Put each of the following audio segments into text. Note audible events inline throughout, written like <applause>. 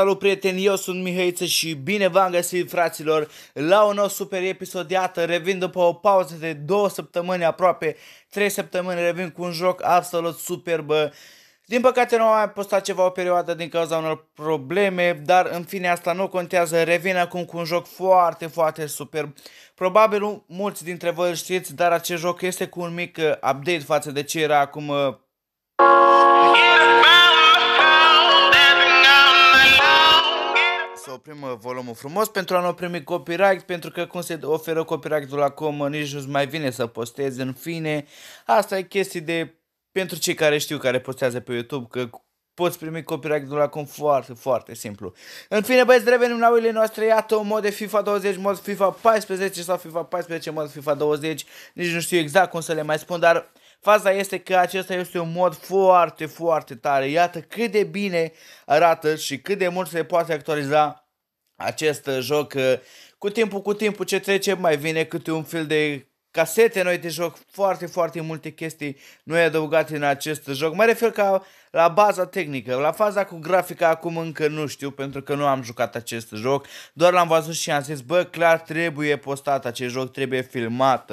Salut prieteni, eu sunt Mihăiță și bine v-am găsit fraților la un nou super episod, iată, revin după o pauză de două săptămâni aproape, trei săptămâni, revin cu un joc absolut superb. Din păcate nu am mai postat ceva o perioadă din cauza unor probleme, dar în fine asta nu contează, revin acum cu un joc foarte, foarte superb. Probabil mulți dintre voi îl știți, dar acest joc este cu un mic uh, update față de ce era acum... Uh, să oprim uh, volumul frumos pentru a nu primi copyright, pentru că cum se oferă copyright-ul acum, uh, nici nu mai vine să posteze în fine. Asta e chestii de pentru cei care știu care postează pe YouTube că poți primi copyright-ul acum foarte, foarte simplu. În fine, băieți, revenim la uile noastre. Iată un mod de FIFA 20, mod FIFA 14 sau FIFA 14, mod FIFA 20. Nici nu știu exact cum să le mai spun, dar faza este că acesta este un mod foarte, foarte tare. Iată cât de bine arată și cât de mult se poate actualiza acest uh, joc uh, cu timpul, cu timpul ce trece, mai vine câte un fel de casete noi de joc, foarte, foarte multe chestii noi adăugate în acest joc. Mă refer ca la baza tehnică, la faza cu grafica acum încă nu știu pentru că nu am jucat acest joc, doar l-am văzut și am zis, bă, clar trebuie postat acest joc, trebuie filmat.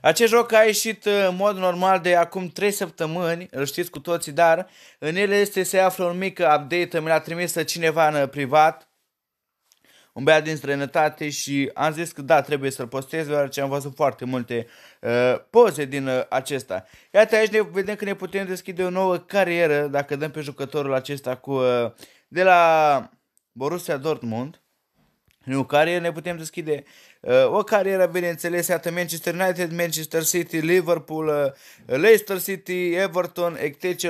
Acest joc a ieșit uh, în mod normal de acum 3 săptămâni, îl știți cu toții, dar în el este se află un mic update, mi l-a trimis cineva în privat, un băiat din străinătate și am zis că da, trebuie să-l postez, deoarece am văzut foarte multe uh, poze din uh, acesta. Iată aici ne vedem că ne putem deschide o nouă carieră dacă dăm pe jucătorul acesta cu uh, de la Borussia Dortmund o carieră ne putem deschide uh, o carieră, bineînțeles, iată Manchester United, Manchester City, Liverpool, uh, Leicester City, Everton, etc.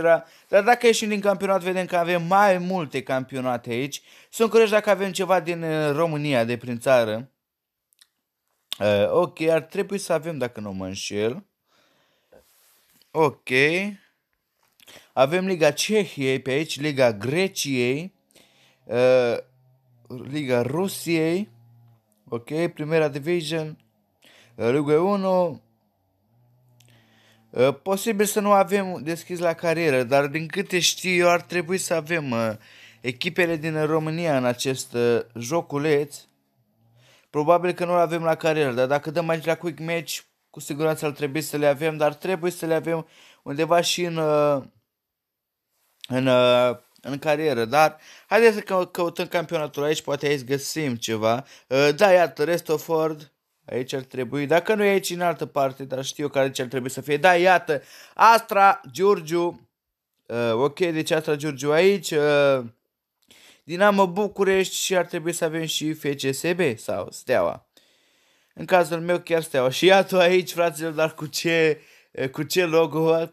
Dar dacă ieșim din campionat, vedem că avem mai multe campionate aici. Sunt curios dacă avem ceva din uh, România, de prin țară. Uh, ok, ar trebui să avem, dacă nu mă înșel. Ok. Avem Liga Cehiei pe aici, Liga Greciei. Uh, Liga Rusiei, ok, Primera Division, eh, Liga 1. Eh, posibil să nu avem deschis la carieră, dar din câte știu eu ar trebui să avem eh, echipele din România în acest joculeț. Probabil că nu avem la carieră, dar dacă dăm aici la quick match, cu siguranță ar trebui să le avem, dar trebuie să le avem undeva și în, în în carieră, dar haideți să căutăm campionatul aici, poate aici găsim ceva. Ă, da, iată, Restoford, aici ar trebui, dacă nu e aici în altă parte, dar știu care aici ar trebui să fie. Da, iată, Astra, Giurgiu, ă, ok, deci Astra, Giurgiu aici, ă, Dinamo București și ar trebui să avem și FCSB sau Steaua. În cazul meu chiar Steaua. <laughs> Și iată aici, fraților, dar cu ce, cu ce logo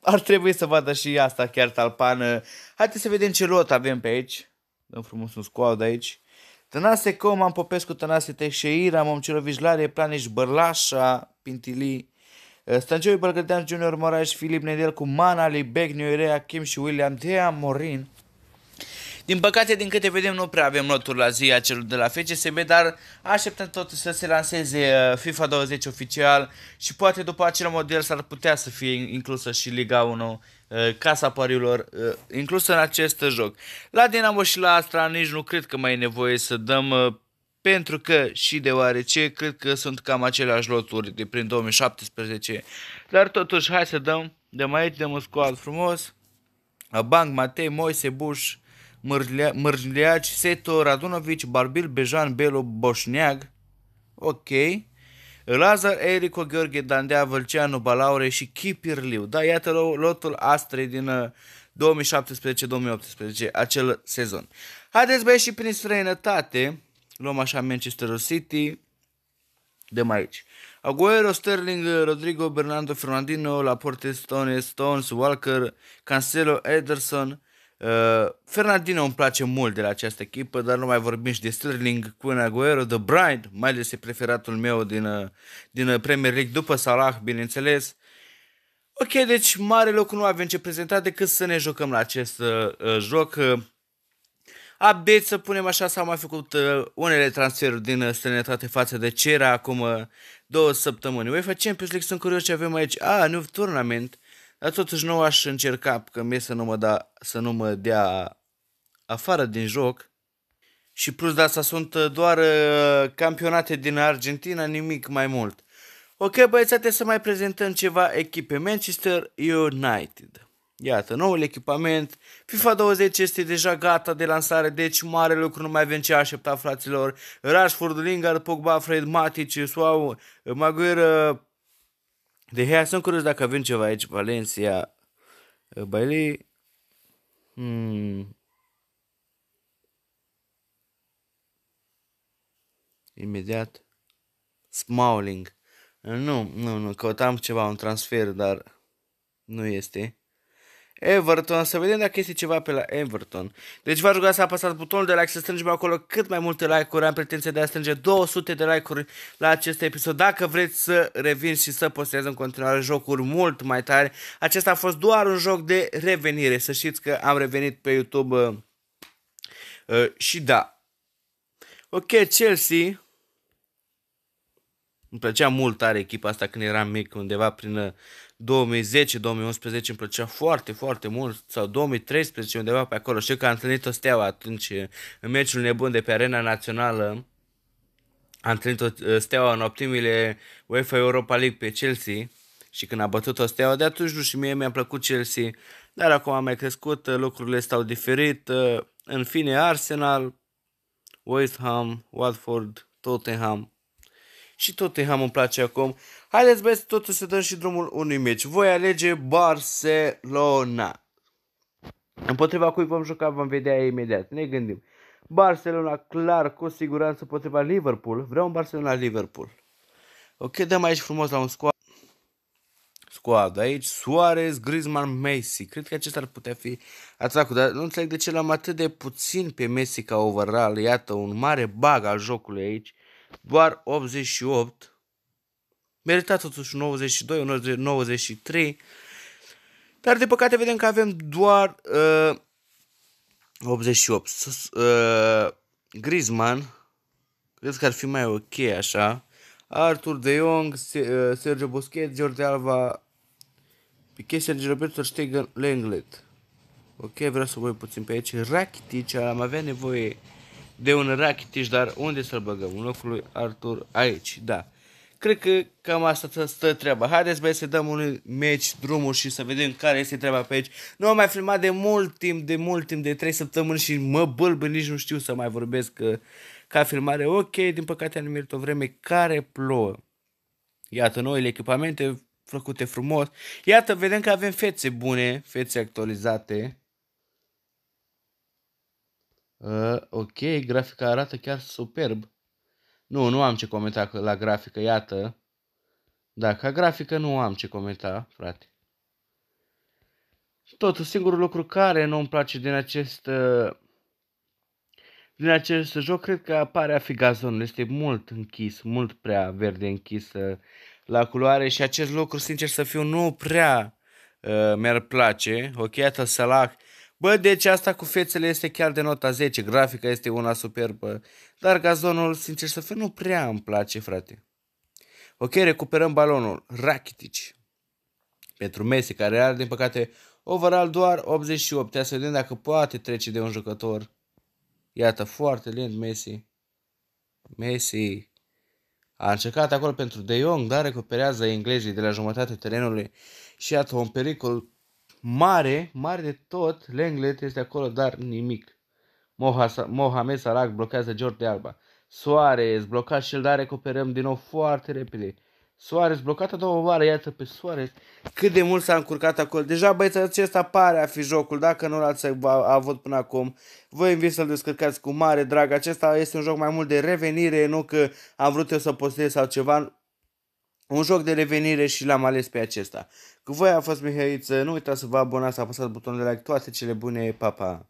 ar trebui să vadă și asta chiar talpană. Haideți să vedem ce lot avem pe aici. Dăm frumos un scoad aici. Tănase Coman, Popescu, Tănase Teixeira, Momcilovici, Lare, Planeș, Bărlașa, Pintili, eh, Stancioi, Bărgădean, Junior, Moraș, Filip Nedel, cu Manali, beg neurea Kim și William, Dea, Morin. Din păcate, din câte vedem, nu prea avem loturi la zi celor de la FCSB, dar așteptăm tot să se lanseze uh, FIFA 20 oficial și poate după acel model s-ar putea să fie inclusă și Liga 1 uh, Casa Pariurilor uh, inclusă în acest joc. La Dinamo și la Astra nici nu cred că mai e nevoie să dăm pentru că și deoarece cred că sunt cam aceleași loturi de prin 2017. Dar totuși hai să dăm, mai aici, dăm un frumos. Banc, Matei, Moise, Bush, Mârlea, Seto, Radunovici, Barbil, Bejan, Belu, Boșneag. Ok. Lazar, Erico, Gheorghe, Dandea, Vâlceanu, Balaure și Kipirliu. Da, iată lotul Astrei din 2017-2018, uh, acel sezon. Haideți băieți și prin străinătate, luăm așa Manchester City, de mai aici. Aguero, Sterling, Rodrigo, Bernardo, Fernandino, Laporte, Stone, Stones, Walker, Cancelo, Ederson, Uh, Fernandino îmi place mult de la această echipă, dar nu mai vorbim și de Sterling, cu Aguero, The Bride, mai ales e preferatul meu din, uh, din uh, Premier League, după Salah, bineînțeles. Ok, deci mare loc nu avem ce prezenta decât să ne jucăm la acest uh, uh, joc. Uh, update, să punem așa, s-au mai făcut uh, unele transferuri din uh, străinătate față de ce era acum uh, două săptămâni. UEFA Champions League, sunt curios ce avem aici. Ah, nu, turnament. Uh, dar totuși nu aș încerca, că mi să nu mă, da, să nu mă dea afară din joc. Și plus de asta sunt uh, doar uh, campionate din Argentina, nimic mai mult. Ok, băiețate, să mai prezentăm ceva echipe. Manchester United. Iată, noul echipament. FIFA 20 este deja gata de lansare, deci mare lucru nu mai avem ce aștepta, fraților. Rashford, Lingard, Pogba, Fred, Matic, Suau, Maguire, de Gea, sunt curios dacă avem ceva aici. Valencia, uh, Bailey. Hmm. Imediat. Smalling. Uh, nu, nu, nu, căutam ceva, un transfer, dar nu este. Everton, să vedem dacă este ceva pe la Everton. Deci v-aș ruga să apăsați butonul de like, să strângem acolo cât mai multe like-uri, am pretenția de a strânge 200 de like-uri la acest episod, dacă vreți să revin și să postez în continuare jocuri mult mai tare. Acesta a fost doar un joc de revenire, să știți că am revenit pe YouTube uh, uh, și da. Ok, Chelsea... Îmi plăcea mult tare echipa asta când eram mic, undeva prin uh, 2010-2011 îmi plăcea foarte, foarte mult, sau 2013 undeva pe acolo. Știu că am întâlnit o steaua atunci în meciul nebun de pe Arena Națională. Am întâlnit o steaua în optimile UEFA Europa League pe Chelsea și când a bătut o steaua, de atunci nu și mie mi-a plăcut Chelsea, dar acum am mai crescut, lucrurile stau diferit. În fine, Arsenal, West Ham, Watford, Tottenham, și Tottenham îmi place acum. Haideți băieți, totuși să dăm și drumul unui meci. Voi alege Barcelona. Împotriva cui vom juca vom vedea imediat. Ne gândim. Barcelona clar, cu siguranță împotriva Liverpool. Vreau un Barcelona-Liverpool. Ok, dăm aici frumos la un squad. Squad aici, Suarez, Griezmann, Messi. Cred că acesta ar putea fi atacul, dar nu înțeleg de ce l-am atât de puțin pe Messi ca overall. Iată, un mare bag al jocului aici doar 88. Merita totuși 92, 93. Dar de păcate vedem că avem doar uh, 88. Uh, Griezmann, cred că ar fi mai ok așa. Arthur de Jong, uh, Sergio Busquets, Jordi Alba, Piqué, Sergio Roberto, Stegen, Lenglet. Ok, vreau să voi puțin pe aici. Rakitic, am avea nevoie de un rachitiș, dar unde să-l băgăm? În locul lui Artur aici, da. Cred că cam asta stă treaba. Haideți băieți să dăm unui meci drumul și să vedem care este treaba pe aici. Nu am mai filmat de mult timp, de mult timp, de 3 săptămâni și mă bâlbă, nici nu știu să mai vorbesc că, ca filmare. Ok, din păcate am numit o vreme care plouă. Iată noile echipamente făcute frumos. Iată, vedem că avem fețe bune, fețe actualizate Uh, ok, grafica arată chiar superb. Nu, nu am ce comenta la grafică, iată. Da, ca grafică nu am ce comenta, frate. Totul, singurul lucru care nu-mi place din acest ă, din acest joc, cred că apare a fi gazonul. Este mult închis, mult prea verde închis ă, la culoare și acest lucru, sincer să fiu, nu prea uh, mi-ar place. Ok, iată, Salah Bă, deci asta cu fețele este chiar de nota 10, grafica este una superbă, dar gazonul, sincer să fiu, nu prea îmi place, frate. Ok, recuperăm balonul. Rakitic. Pentru Messi, care are, din păcate, overall doar 88. Ia să vedem dacă poate trece de un jucător. Iată, foarte lent Messi. Messi. A încercat acolo pentru De Jong, dar recuperează englezii de la jumătatea terenului și iată un pericol mare, mare de tot, Lenglet este acolo, dar nimic. Mohamed Sarak blochează George de Alba. Soares blocat și îl da recuperăm din nou foarte repede. Soares blocat a doua oară, iată pe Soares. Cât de mult s-a încurcat acolo. Deja băieța acesta pare a fi jocul, dacă nu l-ați avut până acum. Vă invit să-l descărcați cu mare drag. Acesta este un joc mai mult de revenire, nu că am vrut eu să postez sau ceva. Un joc de revenire și l-am ales pe acesta. Cu voi a fost Mihaiță, nu uitați să vă abonați, să apăsați butonul de like, toate cele bune, pa, pa!